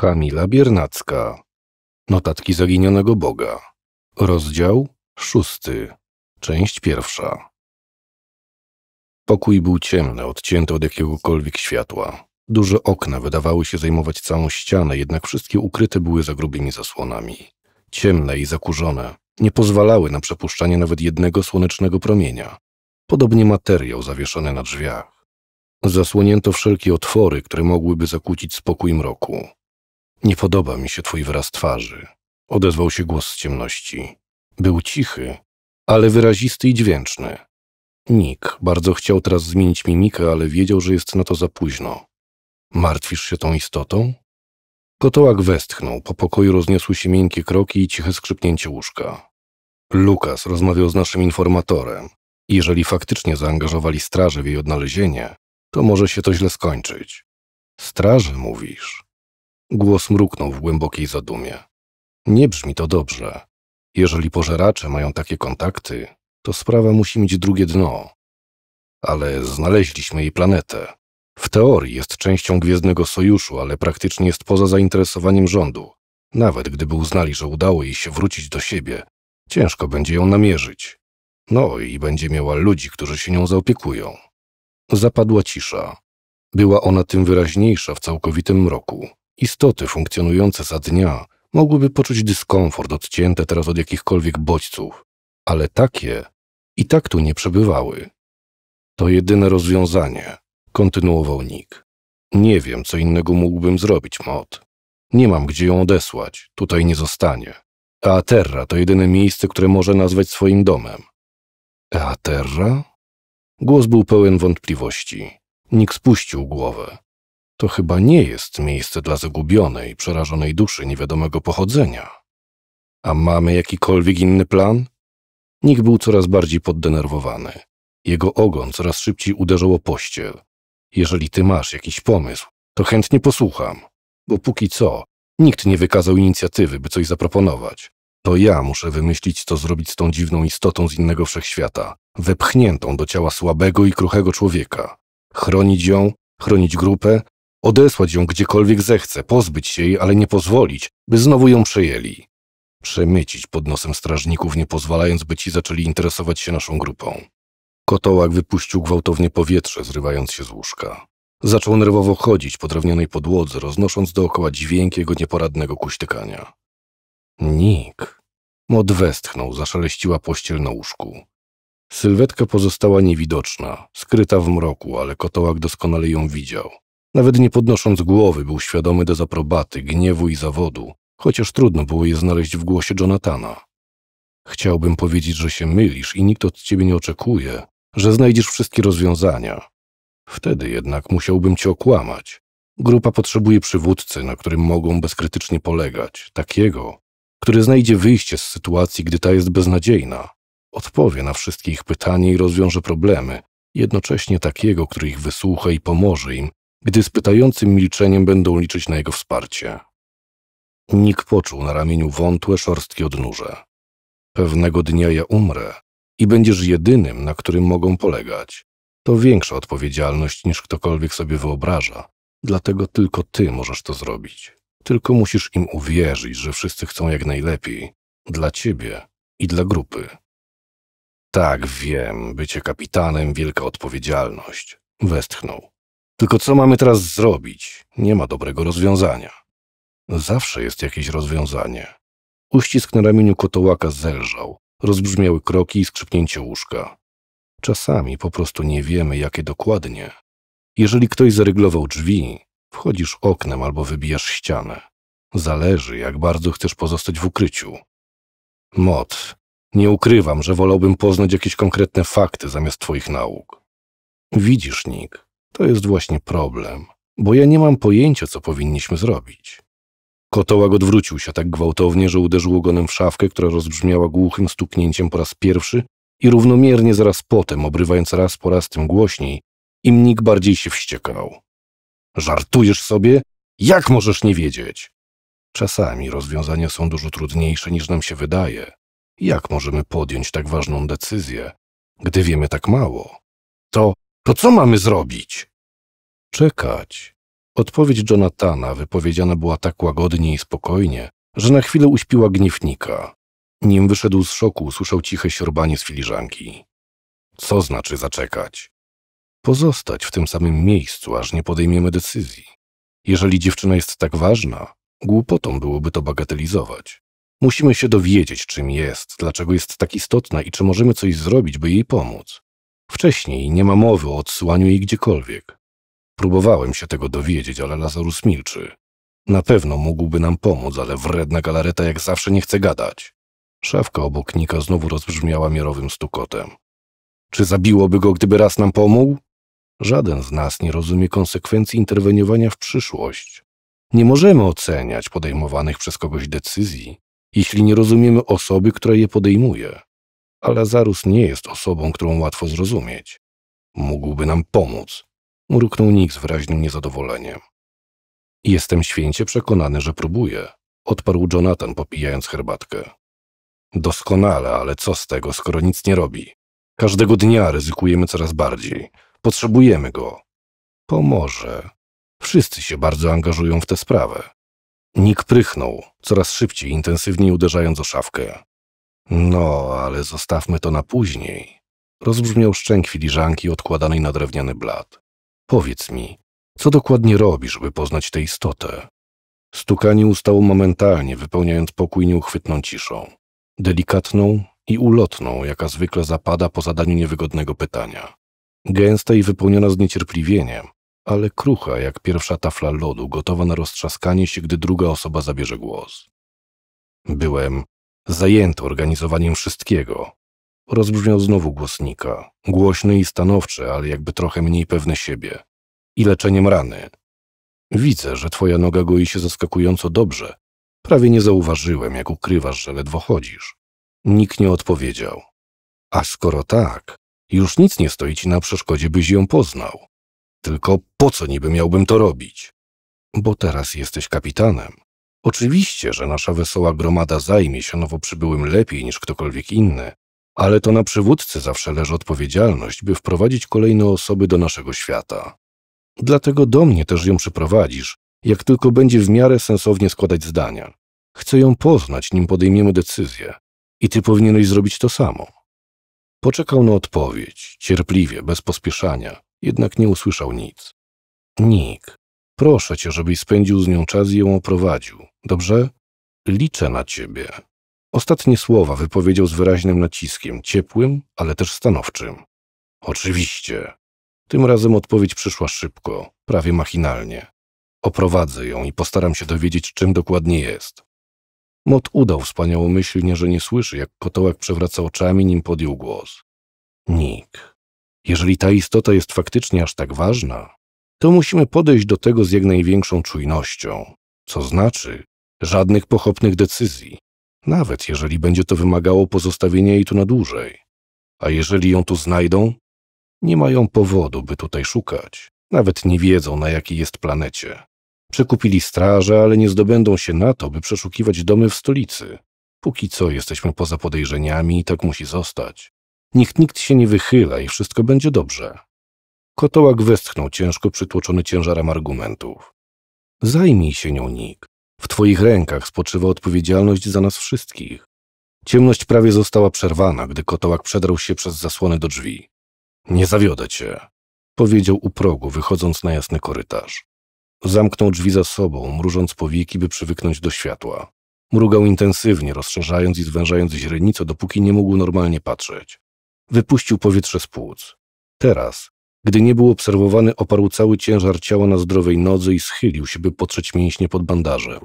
Kamila Biernacka. Notatki zaginionego Boga. Rozdział szósty. Część pierwsza. Pokój był ciemny, odcięty od jakiegokolwiek światła. Duże okna wydawały się zajmować całą ścianę, jednak wszystkie ukryte były za grubymi zasłonami. Ciemne i zakurzone, nie pozwalały na przepuszczanie nawet jednego słonecznego promienia. Podobnie materiał zawieszony na drzwiach. Zasłonięto wszelkie otwory, które mogłyby zakłócić spokój mroku. Nie podoba mi się twój wyraz twarzy, odezwał się głos z ciemności. Był cichy, ale wyrazisty i dźwięczny. Nick bardzo chciał teraz zmienić mimikę, ale wiedział, że jest na to za późno. Martwisz się tą istotą? Kotołak westchnął, po pokoju rozniosły się miękkie kroki i ciche skrzypnięcie łóżka. Lukas rozmawiał z naszym informatorem. Jeżeli faktycznie zaangażowali straże w jej odnalezienie, to może się to źle skończyć. Straże, mówisz? Głos mruknął w głębokiej zadumie. Nie brzmi to dobrze. Jeżeli pożeracze mają takie kontakty, to sprawa musi mieć drugie dno. Ale znaleźliśmy jej planetę. W teorii jest częścią Gwiezdnego Sojuszu, ale praktycznie jest poza zainteresowaniem rządu. Nawet gdyby uznali, że udało jej się wrócić do siebie, ciężko będzie ją namierzyć. No i będzie miała ludzi, którzy się nią zaopiekują. Zapadła cisza. Była ona tym wyraźniejsza w całkowitym mroku. Istoty funkcjonujące za dnia mogłyby poczuć dyskomfort odcięte teraz od jakichkolwiek bodźców, ale takie i tak tu nie przebywały. To jedyne rozwiązanie, kontynuował Nick. Nie wiem, co innego mógłbym zrobić, Mot. Nie mam gdzie ją odesłać, tutaj nie zostanie. Eaterra to jedyne miejsce, które może nazwać swoim domem. Eaterra? Głos był pełen wątpliwości. Nick spuścił głowę. To chyba nie jest miejsce dla zagubionej, przerażonej duszy niewiadomego pochodzenia. A mamy jakikolwiek inny plan? Nick był coraz bardziej poddenerwowany. Jego ogon coraz szybciej uderzał o pościel. Jeżeli ty masz jakiś pomysł, to chętnie posłucham. Bo póki co, nikt nie wykazał inicjatywy, by coś zaproponować. To ja muszę wymyślić, co zrobić z tą dziwną istotą z innego wszechświata, wepchniętą do ciała słabego i kruchego człowieka. Chronić ją, chronić grupę Odesłać ją gdziekolwiek zechce, pozbyć się jej, ale nie pozwolić, by znowu ją przejęli. Przemycić pod nosem strażników, nie pozwalając, by ci zaczęli interesować się naszą grupą. Kotołak wypuścił gwałtownie powietrze, zrywając się z łóżka. Zaczął nerwowo chodzić po drewnianej podłodze, roznosząc dookoła dźwięk jego nieporadnego kuśtykania. Nik. Mod westchnął, zaszeleściła pościel na łóżku. Sylwetka pozostała niewidoczna, skryta w mroku, ale kotołak doskonale ją widział. Nawet nie podnosząc głowy, był świadomy dezaprobaty, gniewu i zawodu, chociaż trudno było je znaleźć w głosie Jonathana. Chciałbym powiedzieć, że się mylisz i nikt od ciebie nie oczekuje, że znajdziesz wszystkie rozwiązania. Wtedy jednak musiałbym cię okłamać. Grupa potrzebuje przywódcy, na którym mogą bezkrytycznie polegać, takiego, który znajdzie wyjście z sytuacji, gdy ta jest beznadziejna, odpowie na wszystkie ich pytania i rozwiąże problemy, jednocześnie takiego, który ich wysłucha i pomoże im, gdy z pytającym milczeniem będą liczyć na jego wsparcie. Nick poczuł na ramieniu wątłe, szorstkie odnóże. Pewnego dnia ja umrę i będziesz jedynym, na którym mogą polegać. To większa odpowiedzialność niż ktokolwiek sobie wyobraża, dlatego tylko ty możesz to zrobić. Tylko musisz im uwierzyć, że wszyscy chcą jak najlepiej dla ciebie i dla grupy. Tak, wiem, bycie kapitanem wielka odpowiedzialność, westchnął. Tylko co mamy teraz zrobić? Nie ma dobrego rozwiązania. Zawsze jest jakieś rozwiązanie. Uścisk na ramieniu kotołaka zelżał, rozbrzmiały kroki i skrzypnięcie łóżka. Czasami po prostu nie wiemy, jakie dokładnie. Jeżeli ktoś zaryglował drzwi, wchodzisz oknem albo wybijasz ścianę. Zależy, jak bardzo chcesz pozostać w ukryciu. Mot, nie ukrywam, że wolałbym poznać jakieś konkretne fakty zamiast twoich nauk. Widzisz, Nick, to jest właśnie problem, bo ja nie mam pojęcia, co powinniśmy zrobić. Kotołak odwrócił się tak gwałtownie, że uderzył ogonem w szafkę, która rozbrzmiała głuchym stuknięciem po raz pierwszy i równomiernie zaraz potem, obrywając raz po raz tym głośniej, im nikt bardziej się wściekał. Żartujesz sobie? Jak możesz nie wiedzieć? Czasami rozwiązania są dużo trudniejsze niż nam się wydaje. Jak możemy podjąć tak ważną decyzję, gdy wiemy tak mało? To to co mamy zrobić? Czekać. Odpowiedź Jonathana wypowiedziana była tak łagodnie i spokojnie, że na chwilę uśpiła gniewnika. Nim wyszedł z szoku, usłyszał ciche siorbanie z filiżanki. Co znaczy zaczekać? Pozostać w tym samym miejscu, aż nie podejmiemy decyzji. Jeżeli dziewczyna jest tak ważna, głupotą byłoby to bagatelizować. Musimy się dowiedzieć, czym jest, dlaczego jest tak istotna i czy możemy coś zrobić, by jej pomóc. Wcześniej nie ma mowy o odsyłaniu jej gdziekolwiek. Próbowałem się tego dowiedzieć, ale Lazarus milczy. Na pewno mógłby nam pomóc, ale wredna galareta jak zawsze nie chce gadać. Szafka obok Nika znowu rozbrzmiała mierowym stukotem. Czy zabiłoby go, gdyby raz nam pomógł? Żaden z nas nie rozumie konsekwencji interweniowania w przyszłość. Nie możemy oceniać podejmowanych przez kogoś decyzji, jeśli nie rozumiemy osoby, która je podejmuje ale Zarus nie jest osobą, którą łatwo zrozumieć. Mógłby nam pomóc, mruknął Nick z wyraźnym niezadowoleniem. Jestem święcie przekonany, że próbuje, odparł Jonathan, popijając herbatkę. Doskonale, ale co z tego, skoro nic nie robi? Każdego dnia ryzykujemy coraz bardziej. Potrzebujemy go. Pomoże. Wszyscy się bardzo angażują w tę sprawę. Nick prychnął, coraz szybciej, intensywniej uderzając o szafkę. No, ale zostawmy to na później. Rozbrzmiał szczęk filiżanki odkładanej na drewniany blat. Powiedz mi, co dokładnie robisz, by poznać tę istotę? Stukanie ustało momentalnie, wypełniając pokój nieuchwytną ciszą. Delikatną i ulotną, jaka zwykle zapada po zadaniu niewygodnego pytania. Gęsta i wypełniona zniecierpliwieniem, ale krucha jak pierwsza tafla lodu, gotowa na roztrzaskanie się, gdy druga osoba zabierze głos. Byłem zajęty organizowaniem wszystkiego. Rozbrzmiał znowu głosnika, głośny i stanowczy, ale jakby trochę mniej pewny siebie. I leczeniem rany. Widzę, że twoja noga goi się zaskakująco dobrze. Prawie nie zauważyłem, jak ukrywasz, że ledwo chodzisz. Nikt nie odpowiedział. A skoro tak, już nic nie stoi ci na przeszkodzie, byś ją poznał. Tylko po co niby miałbym to robić? Bo teraz jesteś kapitanem. Oczywiście, że nasza wesoła gromada zajmie się nowo przybyłym lepiej niż ktokolwiek inny, ale to na przywódcy zawsze leży odpowiedzialność, by wprowadzić kolejne osoby do naszego świata. Dlatego do mnie też ją przyprowadzisz, jak tylko będzie w miarę sensownie składać zdania. Chcę ją poznać, nim podejmiemy decyzję. I ty powinieneś zrobić to samo. Poczekał na odpowiedź, cierpliwie, bez pospieszania, jednak nie usłyszał nic. Nik, Proszę cię, żebyś spędził z nią czas i ją oprowadził. Dobrze? Liczę na ciebie. Ostatnie słowa wypowiedział z wyraźnym naciskiem, ciepłym, ale też stanowczym. Oczywiście. Tym razem odpowiedź przyszła szybko, prawie machinalnie. Oprowadzę ją i postaram się dowiedzieć, czym dokładnie jest. Mot udał wspaniałomyślnie, że nie słyszy, jak kotołek przewraca oczami, nim podjął głos. Nik. Jeżeli ta istota jest faktycznie aż tak ważna, to musimy podejść do tego z jak największą czujnością, co znaczy żadnych pochopnych decyzji, nawet jeżeli będzie to wymagało pozostawienia jej tu na dłużej. A jeżeli ją tu znajdą, nie mają powodu, by tutaj szukać. Nawet nie wiedzą, na jakiej jest planecie. Przekupili straże, ale nie zdobędą się na to, by przeszukiwać domy w stolicy. Póki co jesteśmy poza podejrzeniami i tak musi zostać. Niech nikt się nie wychyla i wszystko będzie dobrze. Kotołak westchnął ciężko przytłoczony ciężarem argumentów. Zajmij się nią, Nick. W twoich rękach spoczywa odpowiedzialność za nas wszystkich. Ciemność prawie została przerwana, gdy kotołak przedrał się przez zasłony do drzwi. Nie zawiodę cię, powiedział u progu, wychodząc na jasny korytarz. Zamknął drzwi za sobą, mrużąc powieki, by przywyknąć do światła. Mrugał intensywnie, rozszerzając i zwężając źrenice, dopóki nie mógł normalnie patrzeć. Wypuścił powietrze z płuc. Teraz gdy nie był obserwowany, oparł cały ciężar ciała na zdrowej nodze i schylił się, by potrzeć mięśnie pod bandażem.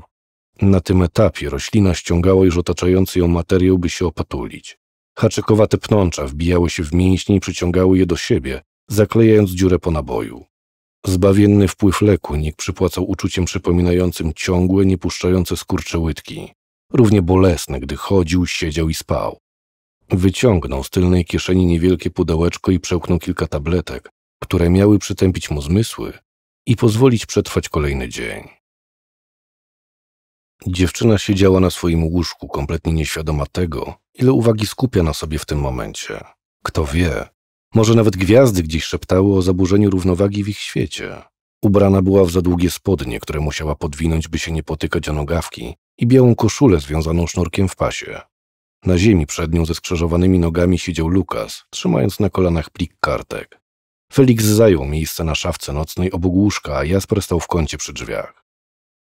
Na tym etapie roślina ściągała już otaczający ją materiał, by się opatulić. Haczykowate pnącza wbijały się w mięśnie i przyciągały je do siebie, zaklejając dziurę po naboju. Zbawienny wpływ leku Nick przypłacał uczuciem przypominającym ciągłe, niepuszczające skurcze łydki. Równie bolesne, gdy chodził, siedział i spał. Wyciągnął z tylnej kieszeni niewielkie pudełeczko i przełknął kilka tabletek, które miały przytępić mu zmysły i pozwolić przetrwać kolejny dzień. Dziewczyna siedziała na swoim łóżku, kompletnie nieświadoma tego, ile uwagi skupia na sobie w tym momencie. Kto wie, może nawet gwiazdy gdzieś szeptały o zaburzeniu równowagi w ich świecie. Ubrana była w za długie spodnie, które musiała podwinąć, by się nie potykać o nogawki, i białą koszulę związaną sznurkiem w pasie. Na ziemi przed nią ze skrzyżowanymi nogami siedział Lukas, trzymając na kolanach plik kartek. Felix zajął miejsce na szafce nocnej obok łóżka, a Jasper stał w kącie przy drzwiach.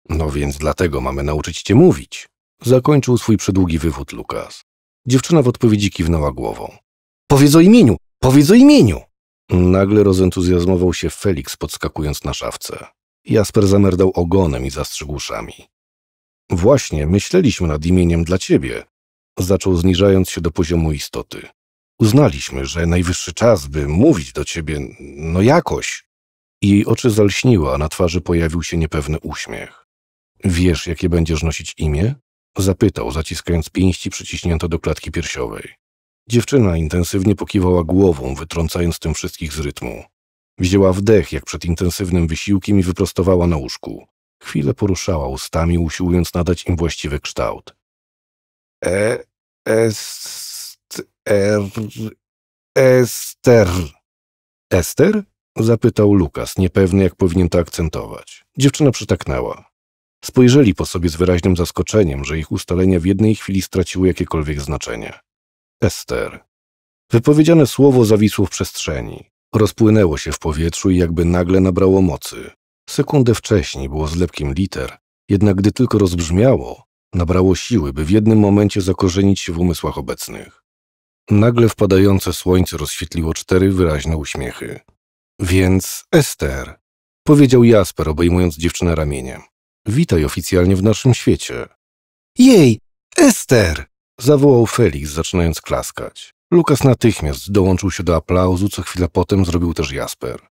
No więc dlatego mamy nauczyć cię mówić. Zakończył swój przedługi wywód Lukas. Dziewczyna w odpowiedzi kiwnęła głową. Powiedz o imieniu! Powiedz o imieniu! Nagle rozentuzjazmował się Felix, podskakując na szafce. Jasper zamerdał ogonem i zastrzygł szami. Właśnie, myśleliśmy nad imieniem dla ciebie. Zaczął zniżając się do poziomu istoty. Uznaliśmy, że najwyższy czas, by mówić do ciebie, no jakoś. I jej oczy zalśniły, a na twarzy pojawił się niepewny uśmiech. Wiesz, jakie będziesz nosić imię? Zapytał, zaciskając pięści przyciśnięte do klatki piersiowej. Dziewczyna intensywnie pokiwała głową, wytrącając tym wszystkich z rytmu. Wzięła wdech, jak przed intensywnym wysiłkiem, i wyprostowała na łóżku. Chwilę poruszała ustami, usiłując nadać im właściwy kształt. E, e, Er... Ester. Ester? Zapytał Lukas, niepewny jak powinien to akcentować. Dziewczyna przytaknęła. Spojrzeli po sobie z wyraźnym zaskoczeniem, że ich ustalenia w jednej chwili straciły jakiekolwiek znaczenie. Ester. Wypowiedziane słowo zawisło w przestrzeni. Rozpłynęło się w powietrzu i jakby nagle nabrało mocy. Sekundę wcześniej było zlepkiem liter, jednak gdy tylko rozbrzmiało, nabrało siły, by w jednym momencie zakorzenić się w umysłach obecnych. Nagle wpadające słońce rozświetliło cztery wyraźne uśmiechy. Więc Ester, powiedział Jasper, obejmując dziewczynę ramieniem. Witaj oficjalnie w naszym świecie. Jej, Ester! zawołał Felix, zaczynając klaskać. Lukas natychmiast dołączył się do aplauzu, co chwila potem zrobił też Jasper.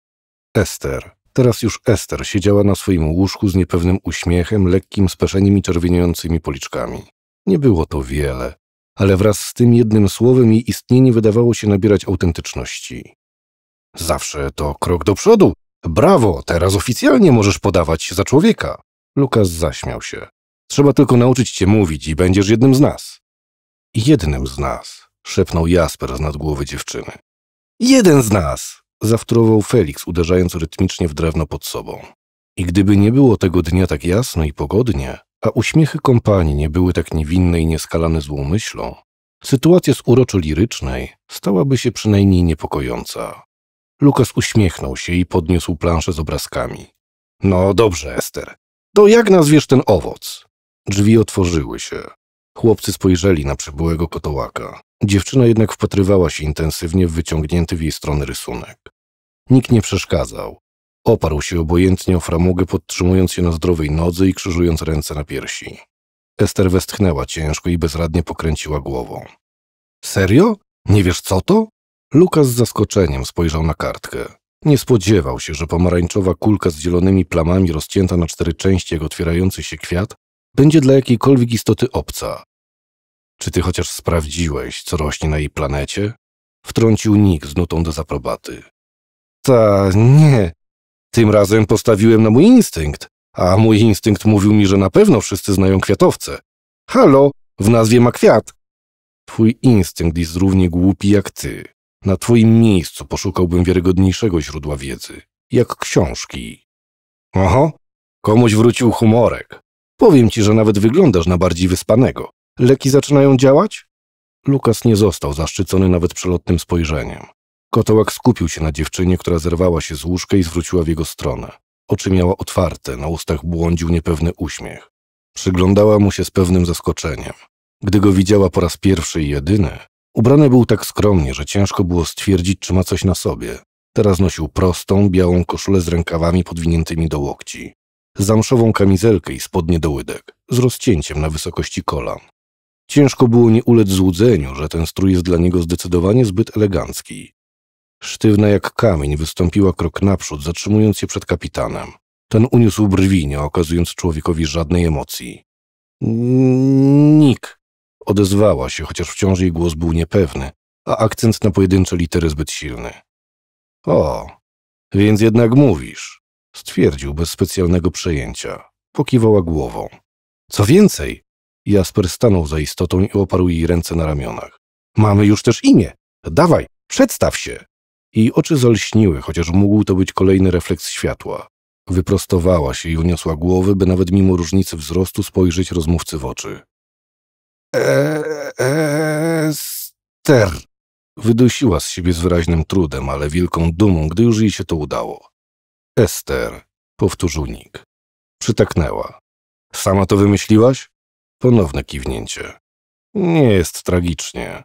Ester, teraz już Ester, siedziała na swoim łóżku z niepewnym uśmiechem, lekkim speszeniem i czerwieniącymi policzkami. Nie było to wiele, ale wraz z tym jednym słowem jej istnienie wydawało się nabierać autentyczności. Zawsze to krok do przodu. Brawo, teraz oficjalnie możesz podawać się za człowieka. Lukas zaśmiał się. Trzeba tylko nauczyć cię mówić i będziesz jednym z nas. Jednym z nas, szepnął Jasper z nad głowy dziewczyny. Jeden z nas! zawtórował Felix, uderzając rytmicznie w drewno pod sobą. I gdyby nie było tego dnia tak jasno i pogodnie, a uśmiechy kompanii nie były tak niewinne i nieskalane złą myślą, sytuacja z uroczo lirycznej stałaby się przynajmniej niepokojąca. Lukas uśmiechnął się i podniósł planszę z obrazkami. No dobrze, Ester. To jak nazwiesz ten owoc? Drzwi otworzyły się. Chłopcy spojrzeli na przybyłego kotołaka. Dziewczyna jednak wpatrywała się intensywnie w wyciągnięty w jej stronę rysunek. Nikt nie przeszkadzał. Oparł się obojętnie o framugę, podtrzymując się na zdrowej nodze i krzyżując ręce na piersi. Ester westchnęła ciężko i bezradnie pokręciła głową. Serio? Nie wiesz co to? Lukas z zaskoczeniem spojrzał na kartkę. Nie spodziewał się, że pomarańczowa kulka z zielonymi plamami rozcięta na cztery części jak otwierający się kwiat będzie dla jakiejkolwiek istoty obca. Czy ty chociaż sprawdziłeś, co rośnie na jej planecie? Wtrącił Nick z nutą do zaprobaty. Ta, nie, tym razem postawiłem na mój instynkt, a mój instynkt mówił mi, że na pewno wszyscy znają kwiatowce. Halo, w nazwie ma kwiat. Twój instynkt jest równie głupi jak ty. Na twoim miejscu poszukałbym wiarygodniejszego źródła wiedzy, jak książki. Oho, komuś wrócił humorek. Powiem ci, że nawet wyglądasz na bardziej wyspanego. Leki zaczynają działać? Lukas nie został zaszczycony nawet przelotnym spojrzeniem. Kotołak skupił się na dziewczynie, która zerwała się z łóżka i zwróciła w jego stronę. Oczy miała otwarte, na ustach błądził niepewny uśmiech. Przyglądała mu się z pewnym zaskoczeniem. Gdy go widziała po raz pierwszy i jedyny, ubrany był tak skromnie, że ciężko było stwierdzić, czy ma coś na sobie. Teraz nosił prostą, białą koszulę z rękawami podwiniętymi do łokci, zamszową kamizelkę i spodnie do łydek, z rozcięciem na wysokości kolan. Ciężko było nie ulec złudzeniu, że ten strój jest dla niego zdecydowanie zbyt elegancki. Sztywna jak kamień wystąpiła krok naprzód, zatrzymując się przed kapitanem. Ten uniósł brwi, nie okazując człowiekowi żadnej emocji. Nik, odezwała się, chociaż wciąż jej głos był niepewny, a akcent na pojedyncze litery zbyt silny. O, więc jednak mówisz, stwierdził bez specjalnego przejęcia. Pokiwała głową. Co więcej, Jasper stanął za istotą i oparł jej ręce na ramionach. Mamy już też imię. Dawaj, przedstaw się. Jej oczy zalśniły, chociaż mógł to być kolejny refleks światła. Wyprostowała się i uniosła głowę, by nawet mimo różnicy wzrostu spojrzeć rozmówcy w oczy. E, e, Ester! Wydusiła z siebie z wyraźnym trudem, ale wielką dumą, gdy już jej się to udało. Ester, powtórzył Nick. Przytaknęła. Sama to wymyśliłaś? Ponowne kiwnięcie. Nie jest tragicznie.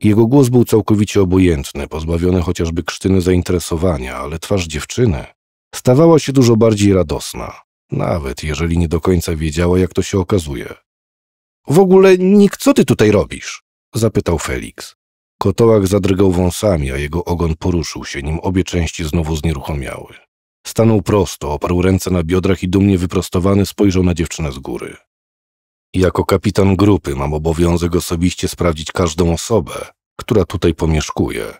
Jego głos był całkowicie obojętny, pozbawiony chociażby krztyny zainteresowania, ale twarz dziewczyny stawała się dużo bardziej radosna, nawet jeżeli nie do końca wiedziała, jak to się okazuje. W ogóle, Nick, co ty tutaj robisz? zapytał Felix. Kotołak zadrgał wąsami, a jego ogon poruszył się, nim obie części znowu znieruchomiały. Stanął prosto, oparł ręce na biodrach i dumnie wyprostowany spojrzał na dziewczynę z góry. Jako kapitan grupy mam obowiązek osobiście sprawdzić każdą osobę, która tutaj pomieszkuje.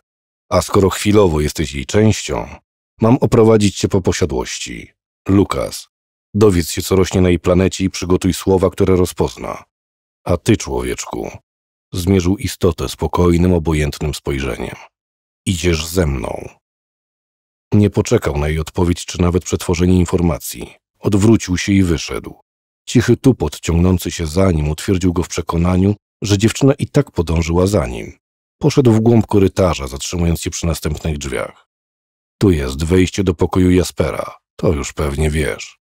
A skoro chwilowo jesteś jej częścią, mam oprowadzić cię po posiadłości. Lukas, dowiedz się, co rośnie na jej planecie i przygotuj słowa, które rozpozna. A ty, człowieczku, zmierzył istotę spokojnym, obojętnym spojrzeniem. Idziesz ze mną. Nie poczekał na jej odpowiedź czy nawet przetworzenie informacji. Odwrócił się i wyszedł. Cichy tupot ciągnący się za nim utwierdził go w przekonaniu, że dziewczyna i tak podążyła za nim. Poszedł w głąb korytarza, zatrzymując się przy następnych drzwiach. Tu jest wejście do pokoju Jaspera, to już pewnie wiesz.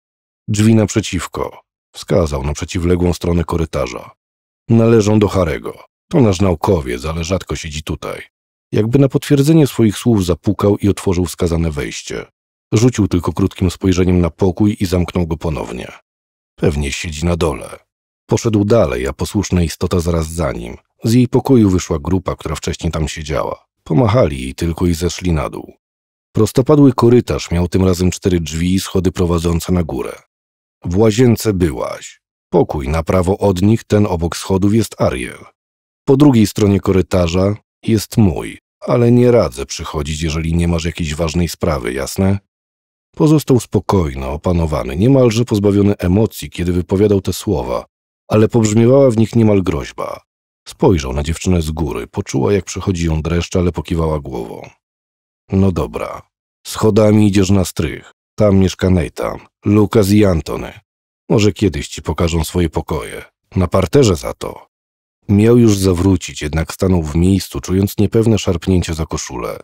Drzwi naprzeciwko. Wskazał na przeciwległą stronę korytarza. Należą do Harego. To nasz naukowiec, ale rzadko siedzi tutaj. Jakby na potwierdzenie swoich słów zapukał i otworzył wskazane wejście. Rzucił tylko krótkim spojrzeniem na pokój i zamknął go ponownie. Pewnie siedzi na dole. Poszedł dalej, a posłuszna istota zaraz za nim. Z jej pokoju wyszła grupa, która wcześniej tam siedziała. Pomachali jej tylko i zeszli na dół. Prostopadły korytarz miał tym razem cztery drzwi i schody prowadzące na górę. W łazience byłaś. Pokój na prawo od nich, ten obok schodów jest Ariel. Po drugiej stronie korytarza jest mój, ale nie radzę przychodzić, jeżeli nie masz jakiejś ważnej sprawy, jasne? Pozostał spokojny, opanowany, niemalże pozbawiony emocji, kiedy wypowiadał te słowa, ale pobrzmiewała w nich niemal groźba. Spojrzał na dziewczynę z góry, poczuła jak przechodzi ją dreszcz, ale pokiwała głową. No dobra. Schodami idziesz na strych. Tam mieszka Nathan, Lukas i Antony. Może kiedyś ci pokażą swoje pokoje. Na parterze za to. Miał już zawrócić, jednak stanął w miejscu, czując niepewne szarpnięcie za koszulę.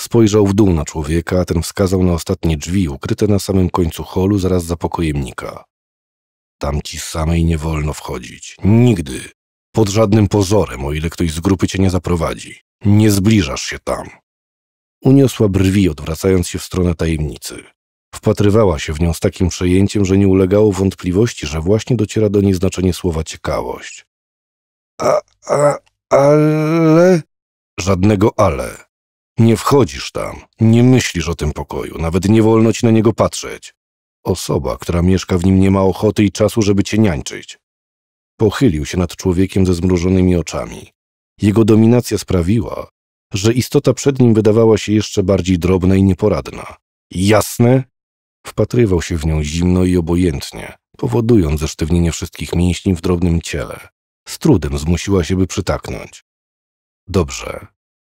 Spojrzał w dół na człowieka, a ten wskazał na ostatnie drzwi ukryte na samym końcu holu zaraz za pokojemnika. Tam ci samej nie wolno wchodzić. Nigdy. Pod żadnym pozorem, o ile ktoś z grupy cię nie zaprowadzi. Nie zbliżasz się tam. Uniosła brwi, odwracając się w stronę tajemnicy. Wpatrywała się w nią z takim przejęciem, że nie ulegało wątpliwości, że właśnie dociera do niej znaczenie słowa ciekawość. A, a, ale... Żadnego ale. Nie wchodzisz tam, nie myślisz o tym pokoju, nawet nie wolno ci na niego patrzeć. Osoba, która mieszka w nim, nie ma ochoty i czasu, żeby cię niańczyć. Pochylił się nad człowiekiem ze zmrużonymi oczami. Jego dominacja sprawiła, że istota przed nim wydawała się jeszcze bardziej drobna i nieporadna. Jasne? Wpatrywał się w nią zimno i obojętnie, powodując zesztywnienie wszystkich mięśni w drobnym ciele. Z trudem zmusiła się, by przytaknąć. Dobrze,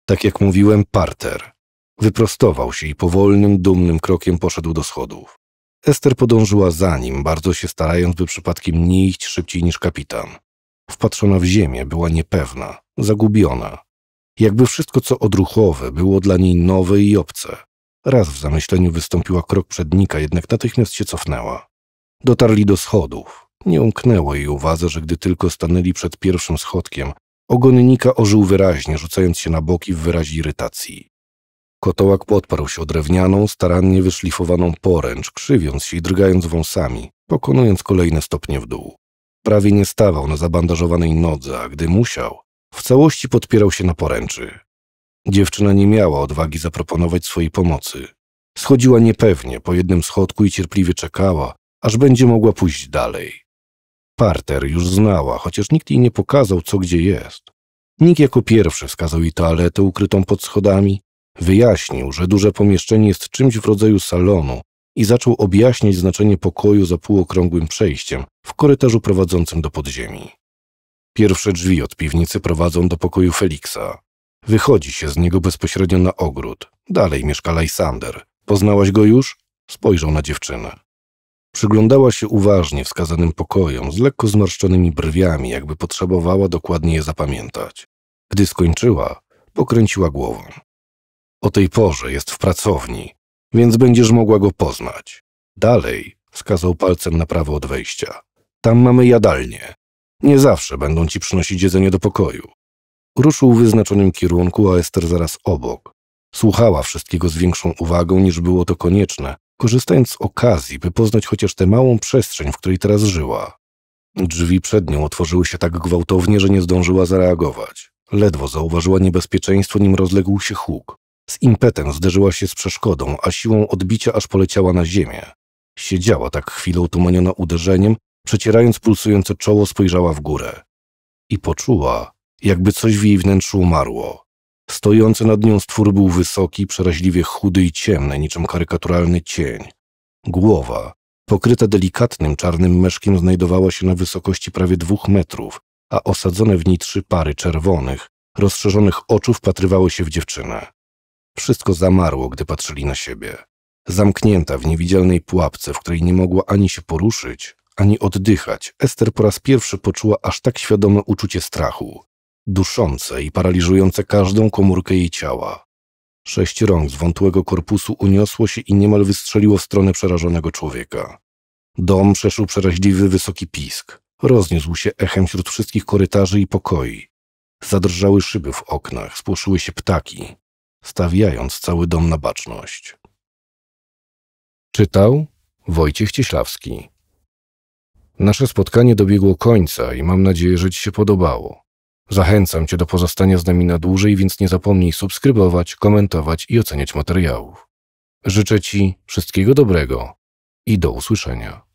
tak jak mówiłem, parter. Wyprostował się i powolnym, dumnym krokiem poszedł do schodów. Ester podążyła za nim, bardzo się starając, by przypadkiem nie iść szybciej niż kapitan. Wpatrzona w ziemię była niepewna, zagubiona. Jakby wszystko, co odruchowe, było dla niej nowe i obce. Raz w zamyśleniu wystąpiła krok przednika, jednak natychmiast się cofnęła. Dotarli do schodów. Nie umknęło jej uwadze, że gdy tylko stanęli przed pierwszym schodkiem, Ogonnika ożył wyraźnie, rzucając się na boki w wyrazie irytacji. Kotołak podparł się o drewnianą, starannie wyszlifowaną poręcz, krzywiąc się i drgając wąsami, pokonując kolejne stopnie w dół. Prawie nie stawał na zabandażowanej nodze, a gdy musiał, w całości podpierał się na poręczy. Dziewczyna nie miała odwagi zaproponować swojej pomocy. Schodziła niepewnie po jednym schodku i cierpliwie czekała, aż będzie mogła pójść dalej parter już znała, chociaż nikt jej nie pokazał, co gdzie jest. Nikt jako pierwszy wskazał jej toaletę ukrytą pod schodami, wyjaśnił, że duże pomieszczenie jest czymś w rodzaju salonu i zaczął objaśniać znaczenie pokoju za półokrągłym przejściem w korytarzu prowadzącym do podziemi. Pierwsze drzwi od piwnicy prowadzą do pokoju Feliksa. Wychodzi się z niego bezpośrednio na ogród. Dalej mieszka Lysander. Poznałaś go już? Spojrzał na dziewczynę. Przyglądała się uważnie wskazanym pokojom z lekko zmarszczonymi brwiami, jakby potrzebowała dokładnie je zapamiętać. Gdy skończyła, pokręciła głową. O tej porze jest w pracowni, więc będziesz mogła go poznać. Dalej, wskazał palcem na prawo od wejścia. Tam mamy jadalnię. Nie zawsze będą ci przynosić jedzenie do pokoju. Ruszył w wyznaczonym kierunku, a Ester zaraz obok. Słuchała wszystkiego z większą uwagą niż było to konieczne, korzystając z okazji, by poznać chociaż tę małą przestrzeń, w której teraz żyła. Drzwi przed nią otworzyły się tak gwałtownie, że nie zdążyła zareagować. Ledwo zauważyła niebezpieczeństwo, nim rozległ się huk. Z impetem zderzyła się z przeszkodą, a siłą odbicia aż poleciała na ziemię. Siedziała tak chwilę utumaniona uderzeniem, przecierając pulsujące czoło spojrzała w górę. I poczuła, jakby coś w jej wnętrzu umarło. Stojący nad nią stwór był wysoki, przeraźliwie chudy i ciemny, niczym karykaturalny cień. Głowa, pokryta delikatnym czarnym meszkiem, znajdowała się na wysokości prawie dwóch metrów, a osadzone w niej trzy pary czerwonych, rozszerzonych oczu wpatrywały się w dziewczynę. Wszystko zamarło, gdy patrzyli na siebie. Zamknięta w niewidzialnej pułapce, w której nie mogła ani się poruszyć, ani oddychać, Ester po raz pierwszy poczuła aż tak świadome uczucie strachu duszące i paraliżujące każdą komórkę jej ciała. Sześć rąk z wątłego korpusu uniosło się i niemal wystrzeliło w stronę przerażonego człowieka. Dom przeszył przeraźliwy wysoki pisk. Rozniósł się echem wśród wszystkich korytarzy i pokoi. Zadrżały szyby w oknach, spłoszyły się ptaki, stawiając cały dom na baczność. Czytał Wojciech Cieślawski. Nasze spotkanie dobiegło końca i mam nadzieję, że Ci się podobało. Zachęcam Cię do pozostania z nami na dłużej, więc nie zapomnij subskrybować, komentować i oceniać materiałów. Życzę Ci wszystkiego dobrego i do usłyszenia.